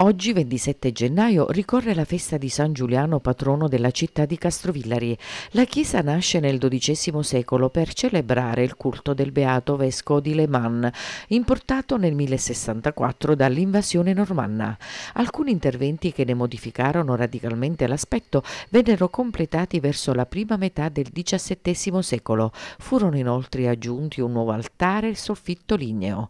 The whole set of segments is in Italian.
Oggi 27 gennaio ricorre la festa di San Giuliano, patrono della città di Castrovillari. La chiesa nasce nel XII secolo per celebrare il culto del beato vescovo di Le Mans, importato nel 1064 dall'invasione normanna. Alcuni interventi che ne modificarono radicalmente l'aspetto vennero completati verso la prima metà del XVII secolo. Furono inoltre aggiunti un nuovo altare e soffitto ligneo.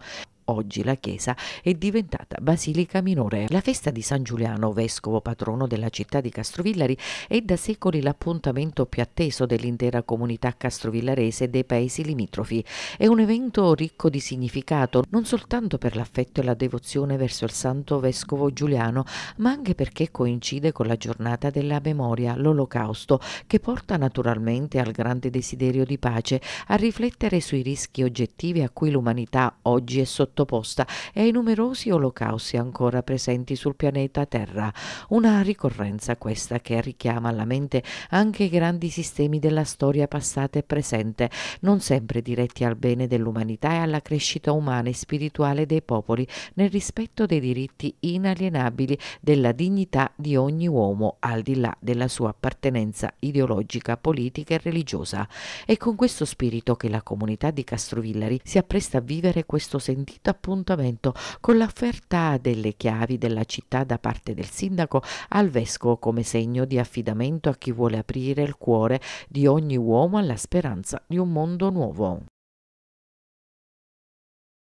Oggi la chiesa è diventata basilica minore. La festa di San Giuliano, vescovo patrono della città di Castrovillari, è da secoli l'appuntamento più atteso dell'intera comunità castrovillarese e dei paesi limitrofi. È un evento ricco di significato, non soltanto per l'affetto e la devozione verso il santo vescovo Giuliano, ma anche perché coincide con la giornata della memoria, l'Olocausto, che porta naturalmente al grande desiderio di pace, a riflettere sui rischi oggettivi a cui l'umanità oggi è sottoposta sottoposta e ai numerosi olocausti ancora presenti sul pianeta Terra, una ricorrenza questa che richiama alla mente anche i grandi sistemi della storia passata e presente, non sempre diretti al bene dell'umanità e alla crescita umana e spirituale dei popoli, nel rispetto dei diritti inalienabili della dignità di ogni uomo, al di là della sua appartenenza ideologica, politica e religiosa. È con questo spirito che la comunità di Castrovillari si appresta a vivere questo sentito appuntamento con l'offerta delle chiavi della città da parte del sindaco al vescovo come segno di affidamento a chi vuole aprire il cuore di ogni uomo alla speranza di un mondo nuovo.